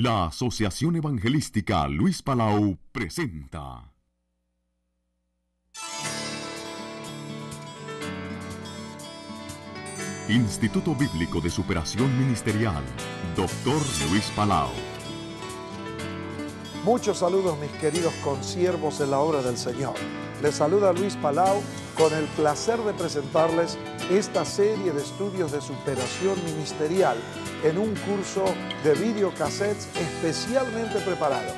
La Asociación Evangelística Luis Palau presenta. Instituto Bíblico de Superación Ministerial, Doctor Luis Palau. Muchos saludos mis queridos consiervos en la obra del Señor. Les saluda Luis Palau con el placer de presentarles esta serie de estudios de superación ministerial en un curso de videocassettes especialmente preparado.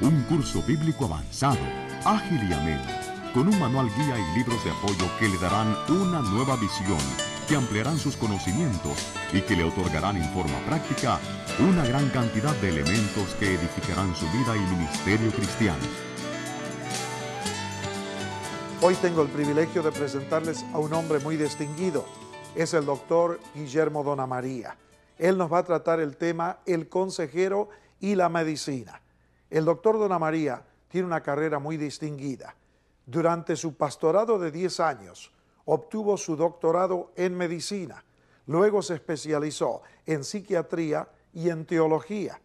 Un curso bíblico avanzado, ágil y ameno, con un manual guía y libros de apoyo que le darán una nueva visión, que ampliarán sus conocimientos y que le otorgarán en forma práctica una gran cantidad de elementos que edificarán su vida y ministerio cristiano. Hoy tengo el privilegio de presentarles a un hombre muy distinguido. Es el doctor Guillermo Donamaría. Él nos va a tratar el tema El consejero y la medicina. El doctor Donamaría tiene una carrera muy distinguida. Durante su pastorado de 10 años, obtuvo su doctorado en medicina. Luego se especializó en psiquiatría y en teología.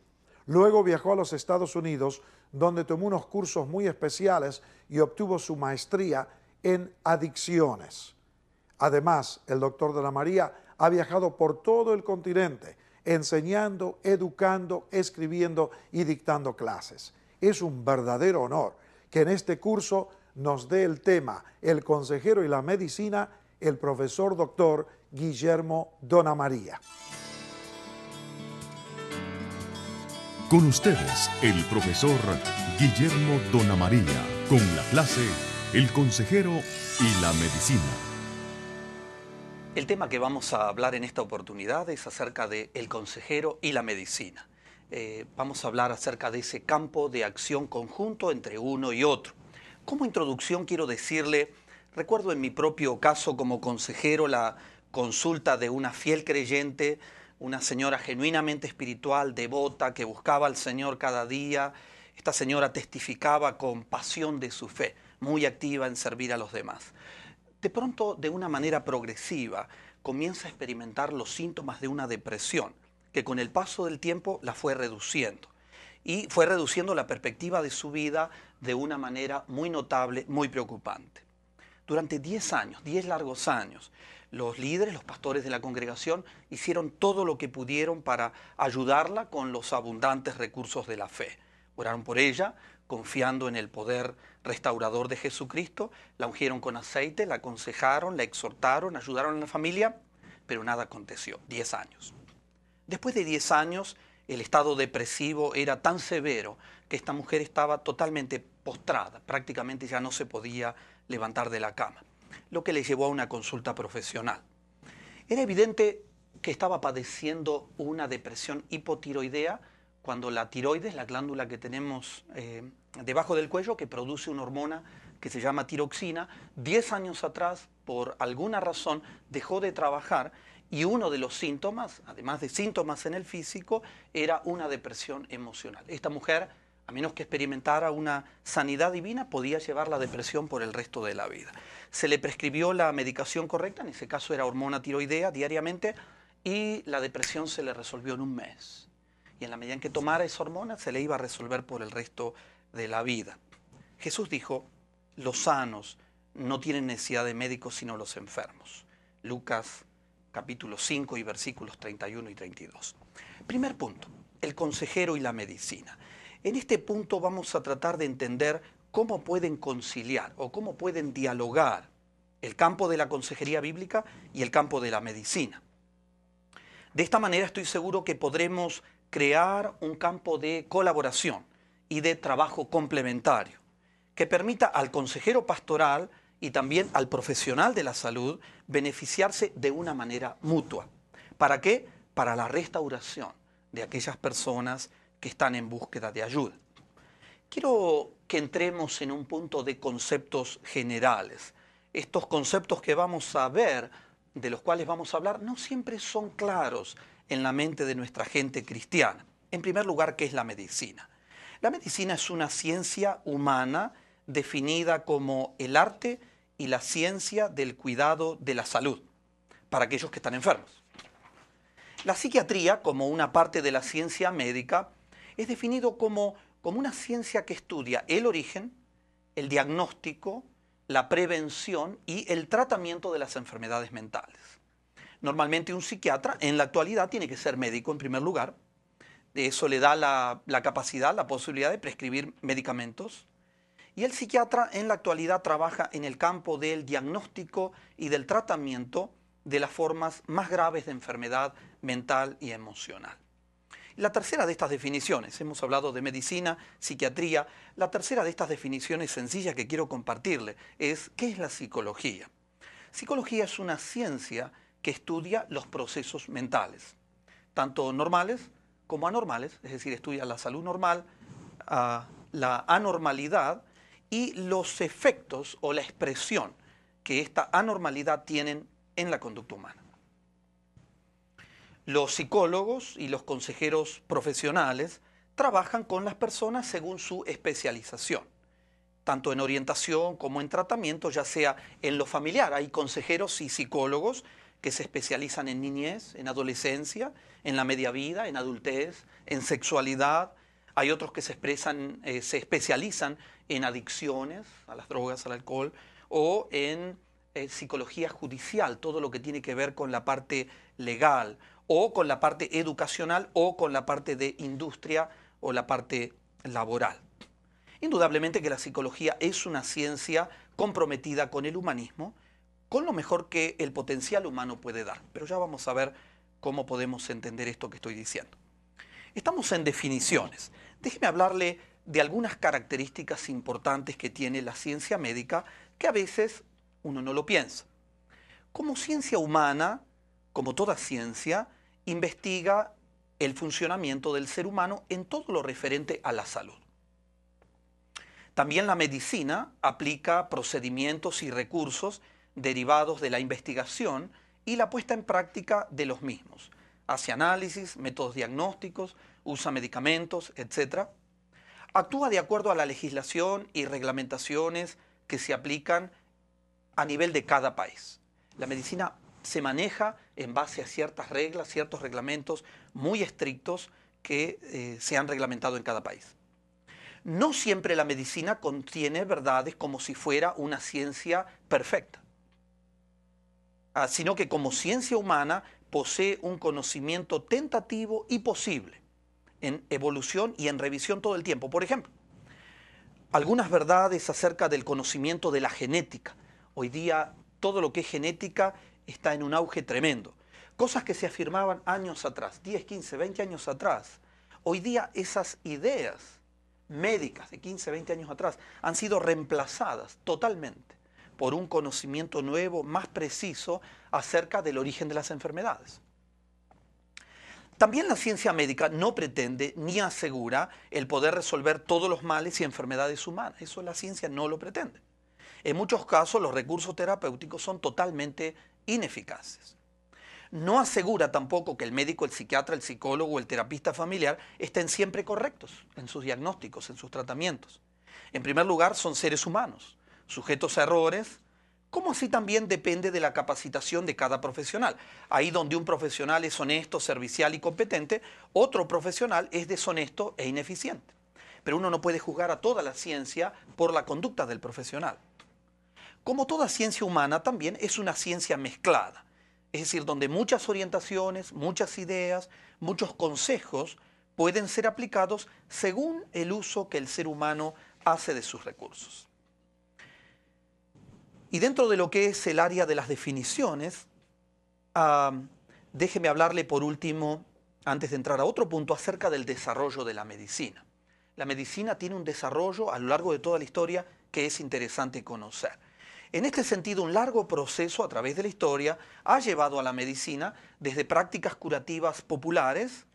Luego viajó a los Estados Unidos donde tomó unos cursos muy especiales y obtuvo su maestría en adicciones. Además, el doctor de María ha viajado por todo el continente, enseñando, educando, escribiendo y dictando clases. Es un verdadero honor que en este curso nos dé el tema El consejero y la medicina, el profesor doctor Guillermo Dona María. Con ustedes, el profesor Guillermo Donamaría, con la clase El consejero y la medicina. El tema que vamos a hablar en esta oportunidad es acerca de el consejero y la medicina. Eh, vamos a hablar acerca de ese campo de acción conjunto entre uno y otro. Como introducción quiero decirle, recuerdo en mi propio caso como consejero la consulta de una fiel creyente una señora genuinamente espiritual, devota, que buscaba al Señor cada día. Esta señora testificaba con pasión de su fe, muy activa en servir a los demás. De pronto, de una manera progresiva, comienza a experimentar los síntomas de una depresión, que con el paso del tiempo la fue reduciendo. Y fue reduciendo la perspectiva de su vida de una manera muy notable, muy preocupante. Durante 10 años, 10 largos años, los líderes, los pastores de la congregación, hicieron todo lo que pudieron para ayudarla con los abundantes recursos de la fe. Oraron por ella, confiando en el poder restaurador de Jesucristo, la ungieron con aceite, la aconsejaron, la exhortaron, ayudaron a la familia, pero nada aconteció. 10 años. Después de 10 años, el estado depresivo era tan severo que esta mujer estaba totalmente postrada, prácticamente ya no se podía levantar de la cama, lo que le llevó a una consulta profesional. Era evidente que estaba padeciendo una depresión hipotiroidea cuando la tiroides, la glándula que tenemos eh, debajo del cuello, que produce una hormona que se llama tiroxina, 10 años atrás, por alguna razón, dejó de trabajar y uno de los síntomas, además de síntomas en el físico, era una depresión emocional. Esta mujer a menos que experimentara una sanidad divina, podía llevar la depresión por el resto de la vida. Se le prescribió la medicación correcta, en ese caso era hormona tiroidea diariamente, y la depresión se le resolvió en un mes. Y en la medida en que tomara esa hormona, se le iba a resolver por el resto de la vida. Jesús dijo, los sanos no tienen necesidad de médicos sino los enfermos. Lucas capítulo 5 y versículos 31 y 32. Primer punto, el consejero y la medicina. En este punto vamos a tratar de entender cómo pueden conciliar o cómo pueden dialogar el campo de la consejería bíblica y el campo de la medicina. De esta manera estoy seguro que podremos crear un campo de colaboración y de trabajo complementario que permita al consejero pastoral y también al profesional de la salud beneficiarse de una manera mutua. ¿Para qué? Para la restauración de aquellas personas que están en búsqueda de ayuda. Quiero que entremos en un punto de conceptos generales. Estos conceptos que vamos a ver, de los cuales vamos a hablar, no siempre son claros en la mente de nuestra gente cristiana. En primer lugar, ¿qué es la medicina? La medicina es una ciencia humana definida como el arte y la ciencia del cuidado de la salud para aquellos que están enfermos. La psiquiatría, como una parte de la ciencia médica, es definido como, una ciencia que estudia el origen, el diagnóstico, la prevención y el tratamiento de las enfermedades mentales. Normalmente un psiquiatra en la actualidad tiene que ser médico en primer lugar. Eso le da la capacidad, la posibilidad de prescribir medicamentos. Y el psiquiatra en la actualidad trabaja en el campo del diagnóstico y del tratamiento de las formas más graves de enfermedad mental y emocional. La tercera de estas definiciones, hemos hablado de medicina, psiquiatría, la tercera de estas definiciones sencillas que quiero compartirle es ¿qué es la psicología? Psicología es una ciencia que estudia los procesos mentales, tanto normales como anormales, es decir, estudia la salud normal, la anormalidad y los efectos o la expresión que esta anormalidad tienen en la conducta humana. Los psicólogos y los consejeros profesionales trabajan con las personas según su especialización, tanto en orientación como en tratamiento, ya sea en lo familiar. Hay consejeros y psicólogos que se especializan en niñez, en adolescencia, en la media vida, en adultez, en sexualidad. Hay otros que se, expresan, eh, se especializan en adicciones, a las drogas, al alcohol, o en eh, psicología judicial, todo lo que tiene que ver con la parte legal o con la parte educacional o con la parte de industria o la parte laboral. Indudablemente que la psicología es una ciencia comprometida con el humanismo, con lo mejor que el potencial humano puede dar. Pero ya vamos a ver cómo podemos entender esto que estoy diciendo. Estamos en definiciones. Déjeme hablarle de algunas características importantes que tiene la ciencia médica que a veces uno no lo piensa. Como ciencia humana, como toda ciencia, investiga el funcionamiento del ser humano en todo lo referente a la salud. También la medicina aplica procedimientos y recursos derivados de la investigación y la puesta en práctica de los mismos. Hace análisis, métodos diagnósticos, usa medicamentos, etc. Actúa de acuerdo a la legislación y reglamentaciones que se aplican a nivel de cada país. La medicina se maneja en base a ciertas reglas, ciertos reglamentos muy estrictos que eh, se han reglamentado en cada país. No siempre la medicina contiene verdades como si fuera una ciencia perfecta, ah, sino que como ciencia humana posee un conocimiento tentativo y posible en evolución y en revisión todo el tiempo. Por ejemplo, algunas verdades acerca del conocimiento de la genética. Hoy día todo lo que es genética está en un auge tremendo. Cosas que se afirmaban años atrás, 10, 15, 20 años atrás. Hoy día esas ideas médicas de 15, 20 años atrás han sido reemplazadas totalmente por un conocimiento nuevo, más preciso, acerca del origen de las enfermedades. También la ciencia médica no pretende ni asegura el poder resolver todos los males y enfermedades humanas. Eso la ciencia no lo pretende. En muchos casos los recursos terapéuticos son totalmente ineficaces. No asegura tampoco que el médico, el psiquiatra, el psicólogo o el terapista familiar estén siempre correctos en sus diagnósticos, en sus tratamientos. En primer lugar, son seres humanos, sujetos a errores, como así también depende de la capacitación de cada profesional. Ahí donde un profesional es honesto, servicial y competente, otro profesional es deshonesto e ineficiente. Pero uno no puede juzgar a toda la ciencia por la conducta del profesional. Como toda ciencia humana, también es una ciencia mezclada, es decir, donde muchas orientaciones, muchas ideas, muchos consejos pueden ser aplicados según el uso que el ser humano hace de sus recursos. Y dentro de lo que es el área de las definiciones, déjeme hablarle por último, antes de entrar a otro punto, acerca del desarrollo de la medicina. La medicina tiene un desarrollo a lo largo de toda la historia que es interesante conocer. En este sentido, un largo proceso a través de la historia ha llevado a la medicina desde prácticas curativas populares,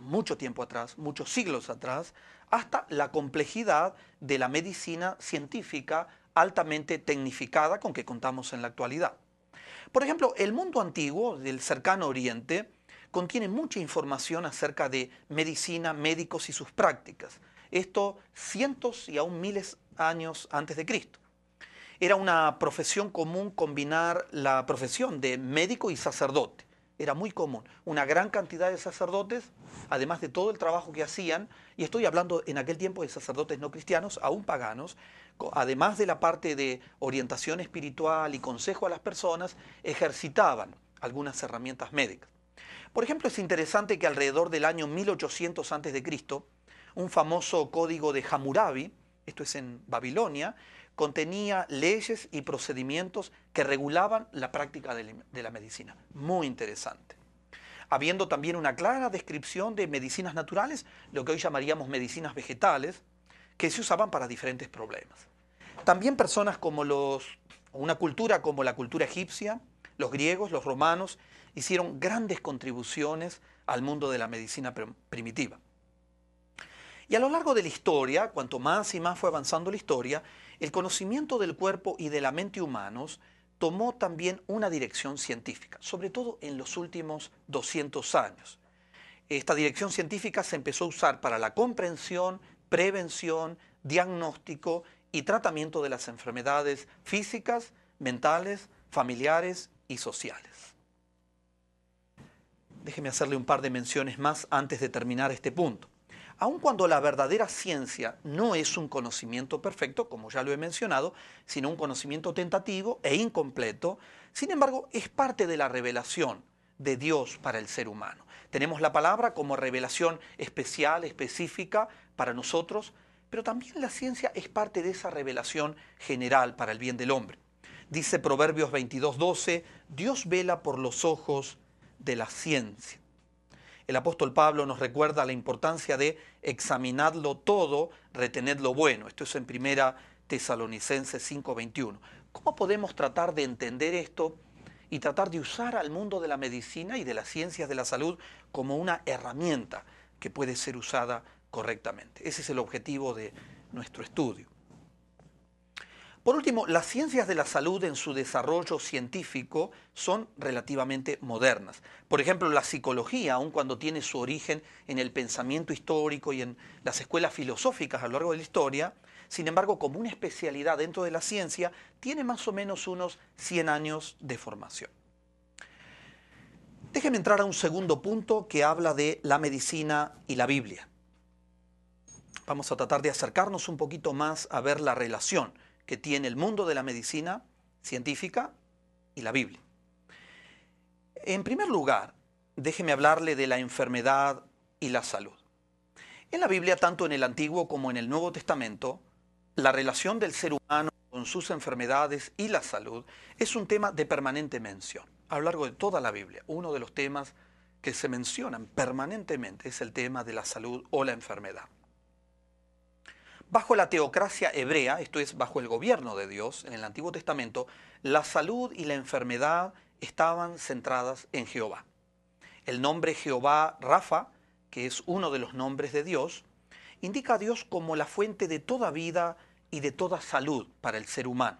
mucho tiempo atrás, muchos siglos atrás, hasta la complejidad de la medicina científica altamente tecnificada con que contamos en la actualidad. Por ejemplo, el mundo antiguo del cercano oriente contiene mucha información acerca de medicina, médicos y sus prácticas. Esto cientos y aún miles de años antes de Cristo. Era una profesión común combinar la profesión de médico y sacerdote. Era muy común. Una gran cantidad de sacerdotes, además de todo el trabajo que hacían, y estoy hablando en aquel tiempo de sacerdotes no cristianos, aún paganos, además de la parte de orientación espiritual y consejo a las personas, ejercitaban algunas herramientas médicas. Por ejemplo, es interesante que alrededor del año 1800 a.C., un famoso código de Hammurabi, esto es en Babilonia, contenía leyes y procedimientos que regulaban la práctica de la medicina. Muy interesante. Habiendo también una clara descripción de medicinas naturales, lo que hoy llamaríamos medicinas vegetales, que se usaban para diferentes problemas. También personas como los, una cultura como la cultura egipcia, los griegos, los romanos, hicieron grandes contribuciones al mundo de la medicina primitiva. Y a lo largo de la historia, cuanto más y más fue avanzando la historia, el conocimiento del cuerpo y de la mente humanos tomó también una dirección científica, sobre todo en los últimos 200 años. Esta dirección científica se empezó a usar para la comprensión, prevención, diagnóstico y tratamiento de las enfermedades físicas, mentales, familiares y sociales. Déjeme hacerle un par de menciones más antes de terminar este punto aun cuando la verdadera ciencia no es un conocimiento perfecto, como ya lo he mencionado, sino un conocimiento tentativo e incompleto, sin embargo es parte de la revelación de Dios para el ser humano. Tenemos la palabra como revelación especial, específica para nosotros, pero también la ciencia es parte de esa revelación general para el bien del hombre. Dice Proverbios 22:12, Dios vela por los ojos de la ciencia el apóstol Pablo nos recuerda la importancia de examinarlo todo, retener lo bueno. Esto es en primera Tesalonicenses 5:21. ¿Cómo podemos tratar de entender esto y tratar de usar al mundo de la medicina y de las ciencias de la salud como una herramienta que puede ser usada correctamente? Ese es el objetivo de nuestro estudio. Por último, las ciencias de la salud en su desarrollo científico son relativamente modernas. Por ejemplo, la psicología, aun cuando tiene su origen en el pensamiento histórico y en las escuelas filosóficas a lo largo de la historia, sin embargo, como una especialidad dentro de la ciencia, tiene más o menos unos 100 años de formación. Déjenme entrar a un segundo punto que habla de la medicina y la Biblia. Vamos a tratar de acercarnos un poquito más a ver la relación que tiene el mundo de la medicina científica y la Biblia. En primer lugar, déjeme hablarle de la enfermedad y la salud. En la Biblia, tanto en el Antiguo como en el Nuevo Testamento, la relación del ser humano con sus enfermedades y la salud es un tema de permanente mención. A lo largo de toda la Biblia, uno de los temas que se mencionan permanentemente es el tema de la salud o la enfermedad. Bajo la teocracia hebrea, esto es, bajo el gobierno de Dios en el Antiguo Testamento, la salud y la enfermedad estaban centradas en Jehová. El nombre Jehová Rafa, que es uno de los nombres de Dios, indica a Dios como la fuente de toda vida y de toda salud para el ser humano.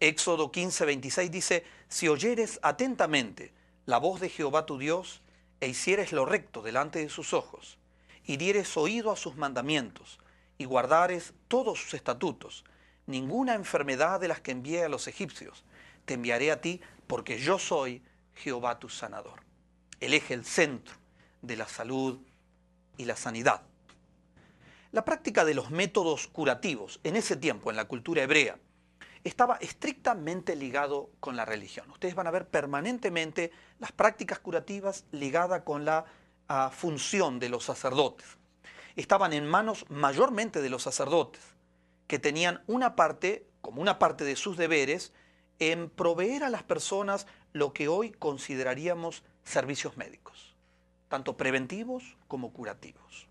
Éxodo 15, 26 dice, si oyeres atentamente la voz de Jehová tu Dios, e hicieres lo recto delante de sus ojos, y dieres oído a sus mandamientos, y guardares todos sus estatutos, ninguna enfermedad de las que envié a los egipcios. Te enviaré a ti porque yo soy Jehová tu sanador. Elige el centro de la salud y la sanidad. La práctica de los métodos curativos en ese tiempo, en la cultura hebrea, estaba estrictamente ligado con la religión. Ustedes van a ver permanentemente las prácticas curativas ligadas con la ah, función de los sacerdotes estaban en manos mayormente de los sacerdotes, que tenían una parte, como una parte de sus deberes, en proveer a las personas lo que hoy consideraríamos servicios médicos, tanto preventivos como curativos.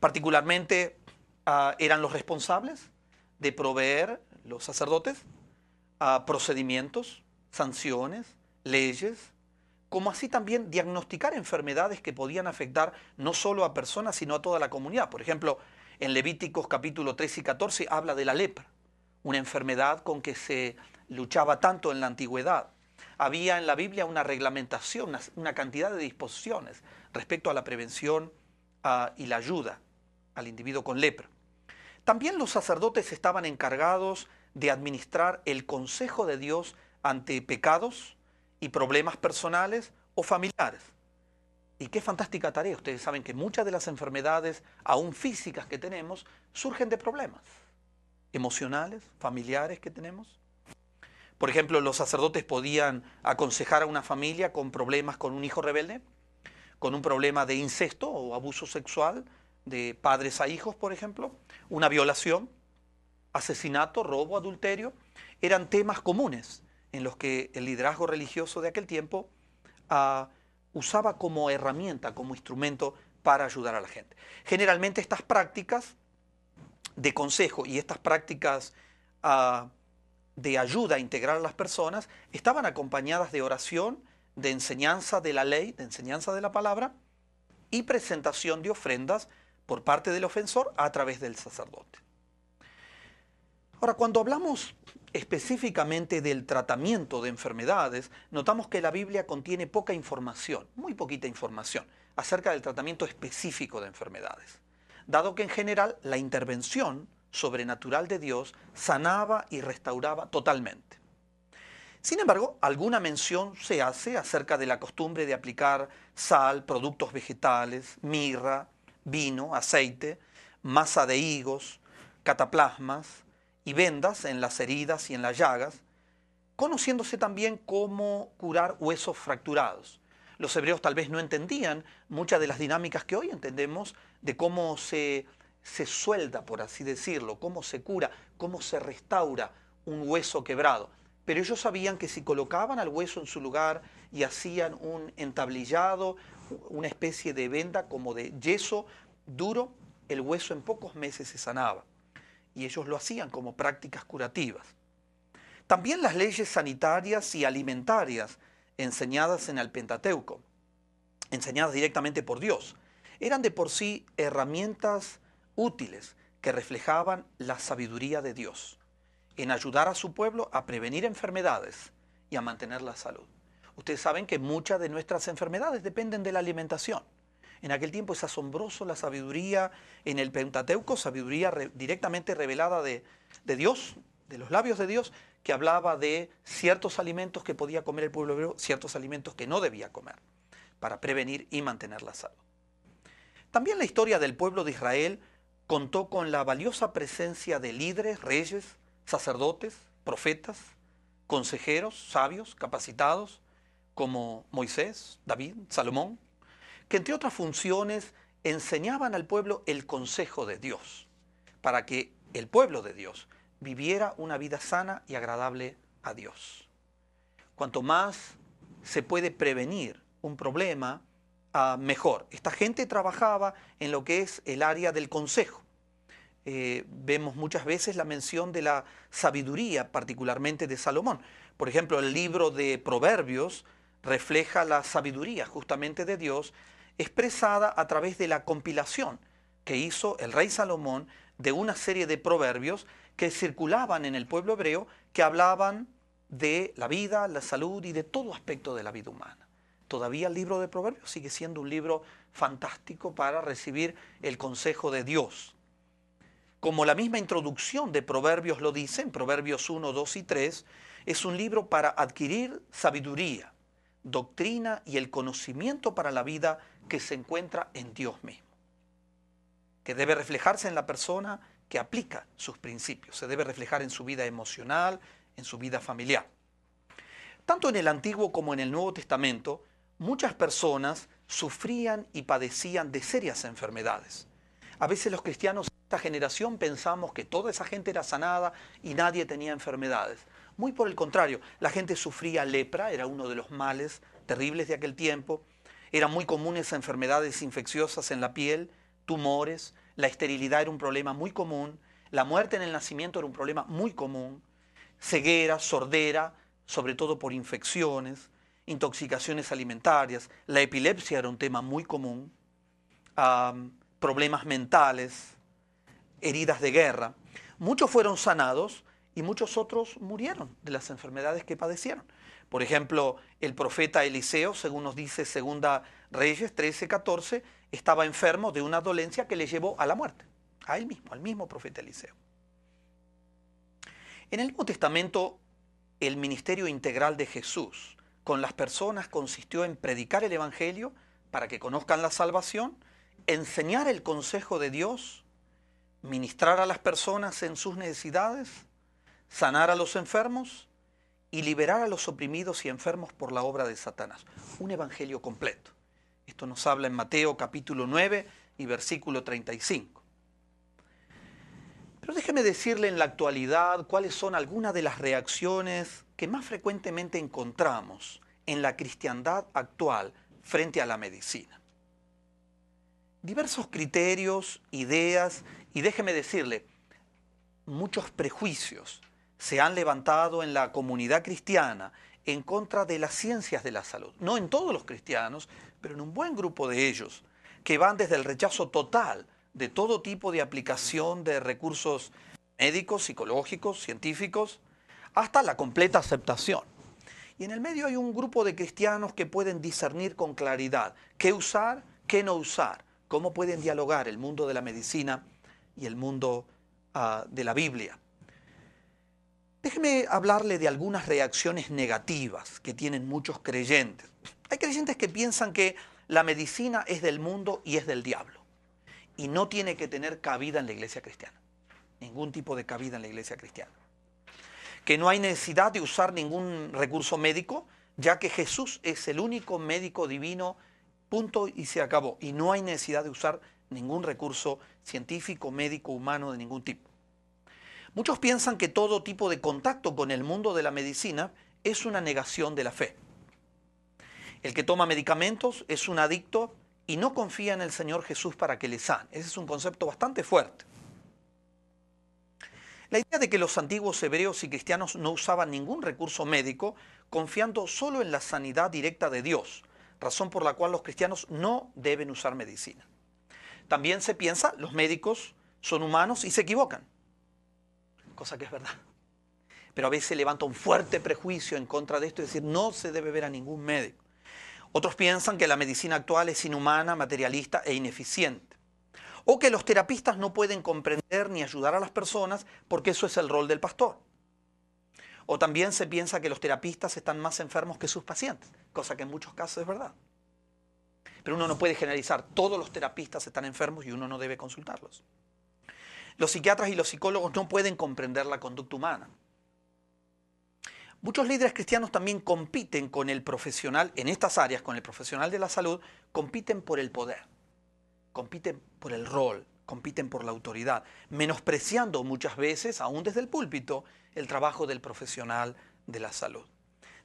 Particularmente ah, eran los responsables de proveer, los sacerdotes, a ah, procedimientos, sanciones, leyes, como así también diagnosticar enfermedades que podían afectar no solo a personas, sino a toda la comunidad. Por ejemplo, en Levíticos capítulo 3 y 14 habla de la lepra, una enfermedad con que se luchaba tanto en la antigüedad. Había en la Biblia una reglamentación, una, cantidad de disposiciones respecto a la prevención y la ayuda al individuo con lepra. También los sacerdotes estaban encargados de administrar el consejo de Dios ante pecados, y problemas personales o familiares. Y qué fantástica tarea. Ustedes saben que muchas de las enfermedades, aún físicas que tenemos, surgen de problemas emocionales, familiares que tenemos. Por ejemplo, los sacerdotes podían aconsejar a una familia con problemas con un hijo rebelde, con un problema de incesto o abuso sexual de padres a hijos, por ejemplo, una violación, asesinato, robo, adulterio. Eran temas comunes en los que el liderazgo religioso de aquel tiempo ah, usaba como herramienta, como instrumento para ayudar a la gente. Generalmente estas prácticas de consejo y estas prácticas ah, de ayuda a integrar a las personas estaban acompañadas de oración, de enseñanza de la ley, de enseñanza de la palabra y presentación de ofrendas por parte del ofensor a través del sacerdote. Ahora, cuando hablamos específicamente del tratamiento de enfermedades, notamos que la Biblia contiene poca información, muy poquita información, acerca del tratamiento específico de enfermedades, dado que en general la intervención sobrenatural de Dios sanaba y restauraba totalmente. Sin embargo, alguna mención se hace acerca de la costumbre de aplicar sal, productos vegetales, mirra, vino, aceite, masa de higos, cataplasmas, y vendas en las heridas y en las llagas, conociéndose también cómo curar huesos fracturados. Los hebreos tal vez no entendían muchas de las dinámicas que hoy entendemos de cómo se, se suelda, por así decirlo, cómo se cura, cómo se restaura un hueso quebrado. Pero ellos sabían que si colocaban al hueso en su lugar y hacían un entablillado, una especie de venda como de yeso duro, el hueso en pocos meses se sanaba y ellos lo hacían como prácticas curativas. También las leyes sanitarias y alimentarias enseñadas en el Pentateuco, enseñadas directamente por Dios, eran de por sí herramientas útiles que reflejaban la sabiduría de Dios en ayudar a su pueblo a prevenir enfermedades y a mantener la salud. Ustedes saben que muchas de nuestras enfermedades dependen de la alimentación. En aquel tiempo es asombroso la sabiduría en el Pentateuco, sabiduría directamente revelada de, Dios, de los labios de Dios, que hablaba de ciertos alimentos que podía comer el pueblo hebreo, ciertos alimentos que no debía comer, para prevenir y mantener la salud. También la historia del pueblo de Israel contó con la valiosa presencia de líderes, reyes, sacerdotes, profetas, consejeros, sabios, capacitados, como Moisés, David, Salomón, que entre otras funciones enseñaban al pueblo el consejo de Dios, para que el pueblo de Dios viviera una vida sana y agradable a Dios. Cuanto más se puede prevenir un problema, ah, mejor. Esta gente trabajaba en lo que es el área del consejo. Eh, vemos muchas veces la mención de la sabiduría, particularmente de Salomón. Por ejemplo, el libro de Proverbios refleja la sabiduría justamente de Dios expresada a través de la compilación que hizo el rey Salomón de una serie de proverbios que circulaban en el pueblo hebreo que hablaban de la vida, la salud y de todo aspecto de la vida humana. Todavía el libro de proverbios sigue siendo un libro fantástico para recibir el consejo de Dios. Como la misma introducción de Proverbios lo dice, en Proverbios 1, 2 y 3, es un libro para adquirir sabiduría doctrina y el conocimiento para la vida que se encuentra en Dios mismo, que debe reflejarse en la persona que aplica sus principios, se debe reflejar en su vida emocional, en su vida familiar. Tanto en el Antiguo como en el Nuevo Testamento, muchas personas sufrían y padecían de serias enfermedades. A veces los cristianos de esta generación pensamos que toda esa gente era sanada y nadie tenía enfermedades. Muy por el contrario, la gente sufría lepra, era uno de los males terribles de aquel tiempo. Eran muy comunes enfermedades infecciosas en la piel, tumores, la esterilidad era un problema muy común, la muerte en el nacimiento era un problema muy común, ceguera, sordera, sobre todo por infecciones, intoxicaciones alimentarias, la epilepsia era un tema muy común, problemas mentales, heridas de guerra. Muchos fueron sanados, y muchos otros murieron de las enfermedades que padecieron. Por ejemplo, el profeta Eliseo, según nos dice Segunda Reyes 13, 14, estaba enfermo de una dolencia que le llevó a la muerte, a él mismo, al mismo profeta Eliseo. En el Nuevo Testamento, el ministerio integral de Jesús con las personas consistió en predicar el Evangelio para que conozcan la salvación, enseñar el consejo de Dios, ministrar a las personas en sus necesidades, sanar a los enfermos y liberar a los oprimidos y enfermos por la obra de Satanás. Un evangelio completo. Esto nos habla en Mateo capítulo 9 y versículo 35. Pero déjeme decirle en la actualidad cuáles son algunas de las reacciones que más frecuentemente encontramos en la cristiandad actual frente a la medicina. Diversos criterios, ideas y déjeme decirle, muchos prejuicios se han levantado en la comunidad cristiana en contra de las ciencias de la salud. No en todos los cristianos, pero en un buen grupo de ellos, que van desde el rechazo total de todo tipo de aplicación de recursos médicos, psicológicos, científicos, hasta la completa aceptación. Y en el medio hay un grupo de cristianos que pueden discernir con claridad qué usar, qué no usar, cómo pueden dialogar el mundo de la medicina y el mundo ah, de la Biblia. Déjeme hablarle de algunas reacciones negativas que tienen muchos creyentes. Hay creyentes que piensan que la medicina es del mundo y es del diablo. Y no tiene que tener cabida en la iglesia cristiana. Ningún tipo de cabida en la iglesia cristiana. Que no hay necesidad de usar ningún recurso médico, ya que Jesús es el único médico divino, punto y se acabó. Y no hay necesidad de usar ningún recurso científico, médico, humano de ningún tipo. Muchos piensan que todo tipo de contacto con el mundo de la medicina es una negación de la fe. El que toma medicamentos es un adicto y no confía en el Señor Jesús para que le sane. Ese es un concepto bastante fuerte. La idea de que los antiguos hebreos y cristianos no usaban ningún recurso médico, confiando solo en la sanidad directa de Dios, razón por la cual los cristianos no deben usar medicina. También se piensa, los médicos son humanos y se equivocan cosa que es verdad. Pero a veces levanta un fuerte prejuicio en contra de esto, es decir, no se debe ver a ningún médico. Otros piensan que la medicina actual es inhumana, materialista e ineficiente. O que los terapistas no pueden comprender ni ayudar a las personas porque eso es el rol del pastor. O también se piensa que los terapistas están más enfermos que sus pacientes, cosa que en muchos casos es verdad. Pero uno no puede generalizar, todos los terapistas están enfermos y uno no debe consultarlos. Los psiquiatras y los psicólogos no pueden comprender la conducta humana. Muchos líderes cristianos también compiten con el profesional, en estas áreas, con el profesional de la salud, compiten por el poder, compiten por el rol, compiten por la autoridad, menospreciando muchas veces, aún desde el púlpito, el trabajo del profesional de la salud.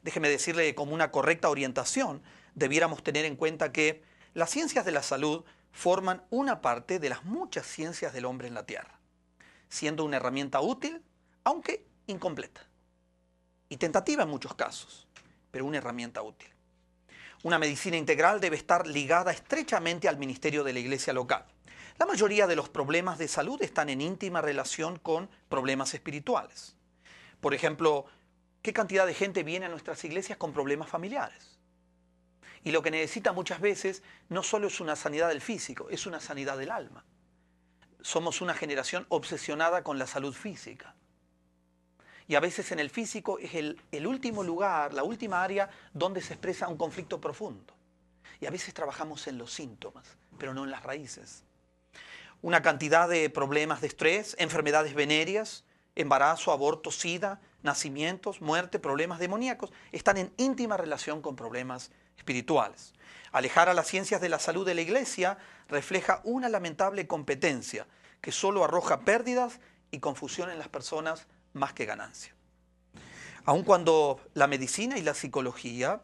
Déjeme decirle que como una correcta orientación debiéramos tener en cuenta que las ciencias de la salud forman una parte de las muchas ciencias del hombre en la Tierra siendo una herramienta útil, aunque incompleta. Y tentativa en muchos casos, pero una herramienta útil. Una medicina integral debe estar ligada estrechamente al ministerio de la iglesia local. La mayoría de los problemas de salud están en íntima relación con problemas espirituales. Por ejemplo, ¿qué cantidad de gente viene a nuestras iglesias con problemas familiares? Y lo que necesita muchas veces no solo es una sanidad del físico, es una sanidad del alma somos una generación obsesionada con la salud física. Y a veces en el físico es el, último lugar, la última área donde se expresa un conflicto profundo. Y a veces trabajamos en los síntomas, pero no en las raíces. Una cantidad de problemas de estrés, enfermedades venéreas, embarazo, aborto, sida, nacimientos, muerte, problemas demoníacos, están en íntima relación con problemas espirituales. Alejar a las ciencias de la salud de la Iglesia refleja una lamentable competencia que solo arroja pérdidas y confusión en las personas más que ganancia. Aun cuando la medicina y la psicología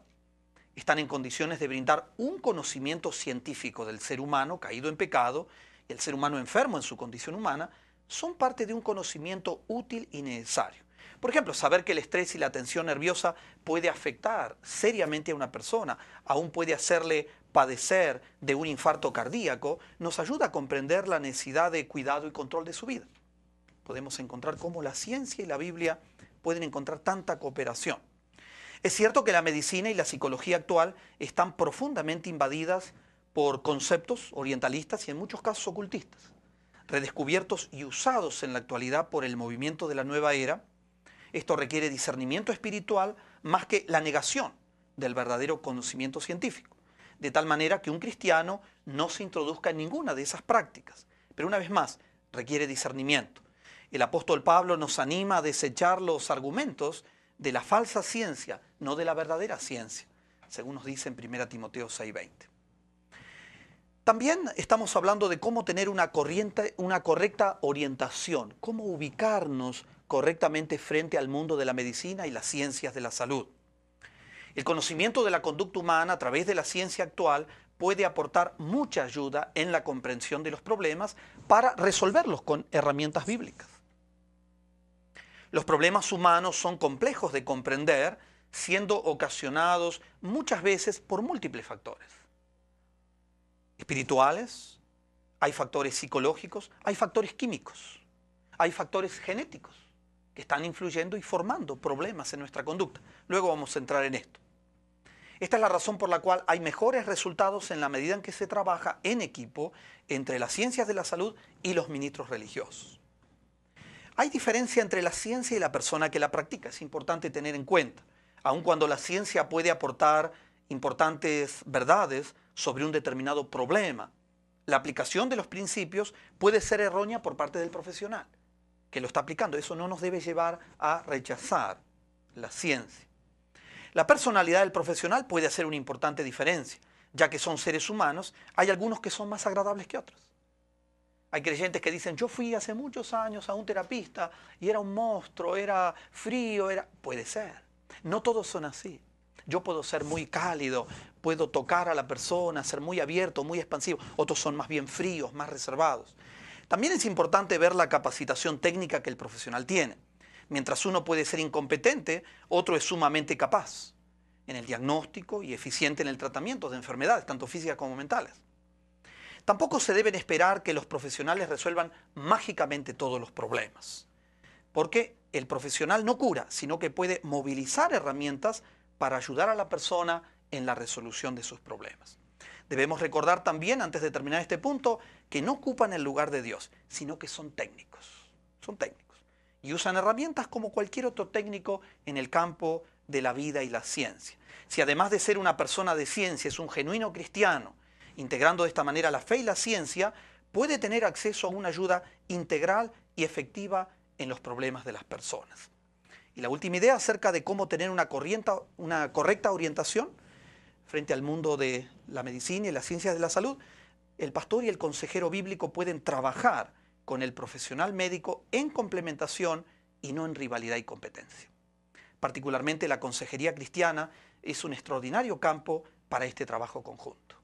están en condiciones de brindar un conocimiento científico del ser humano caído en pecado y el ser humano enfermo en su condición humana, son parte de un conocimiento útil y necesario por ejemplo, saber que el estrés y la tensión nerviosa puede afectar seriamente a una persona, aún puede hacerle padecer de un infarto cardíaco, nos ayuda a comprender la necesidad de cuidado y control de su vida. Podemos encontrar cómo la ciencia y la Biblia pueden encontrar tanta cooperación. Es cierto que la medicina y la psicología actual están profundamente invadidas por conceptos orientalistas y en muchos casos ocultistas, redescubiertos y usados en la actualidad por el movimiento de la nueva era, esto requiere discernimiento espiritual más que la negación del verdadero conocimiento científico, de tal manera que un cristiano no se introduzca en ninguna de esas prácticas. Pero una vez más, requiere discernimiento. El apóstol Pablo nos anima a desechar los argumentos de la falsa ciencia, no de la verdadera ciencia, según nos dice en 1 Timoteo 6:20. También estamos hablando de cómo tener una, corriente, una correcta orientación, cómo ubicarnos correctamente frente al mundo de la medicina y las ciencias de la salud. El conocimiento de la conducta humana a través de la ciencia actual puede aportar mucha ayuda en la comprensión de los problemas para resolverlos con herramientas bíblicas. Los problemas humanos son complejos de comprender, siendo ocasionados muchas veces por múltiples factores. Espirituales, hay factores psicológicos, hay factores químicos, hay factores genéticos que están influyendo y formando problemas en nuestra conducta. Luego vamos a entrar en esto. Esta es la razón por la cual hay mejores resultados en la medida en que se trabaja en equipo entre las ciencias de la salud y los ministros religiosos. Hay diferencia entre la ciencia y la persona que la practica, es importante tener en cuenta, aun cuando la ciencia puede aportar importantes verdades sobre un determinado problema. La aplicación de los principios puede ser errónea por parte del profesional que lo está aplicando. Eso no nos debe llevar a rechazar la ciencia. La personalidad del profesional puede hacer una importante diferencia, ya que son seres humanos, hay algunos que son más agradables que otros. Hay creyentes que dicen, yo fui hace muchos años a un terapista y era un monstruo, era frío, era... Puede ser. No todos son así. Yo puedo ser muy cálido, puedo tocar a la persona, ser muy abierto, muy expansivo. Otros son más bien fríos, más reservados. También es importante ver la capacitación técnica que el profesional tiene. Mientras uno puede ser incompetente, otro es sumamente capaz en el diagnóstico y eficiente en el tratamiento de enfermedades, tanto físicas como mentales. Tampoco se deben esperar que los profesionales resuelvan mágicamente todos los problemas, porque el profesional no cura, sino que puede movilizar herramientas para ayudar a la persona en la resolución de sus problemas. Debemos recordar también, antes de terminar este punto, que no ocupan el lugar de Dios, sino que son técnicos. Son técnicos. Y usan herramientas como cualquier otro técnico en el campo de la vida y la ciencia. Si además de ser una persona de ciencia es un genuino cristiano, integrando de esta manera la fe y la ciencia, puede tener acceso a una ayuda integral y efectiva en los problemas de las personas. Y la última idea acerca de cómo tener una, corriente, una correcta orientación frente al mundo de la medicina y las ciencias de la salud, el pastor y el consejero bíblico pueden trabajar con el profesional médico en complementación y no en rivalidad y competencia. Particularmente la consejería cristiana es un extraordinario campo para este trabajo conjunto.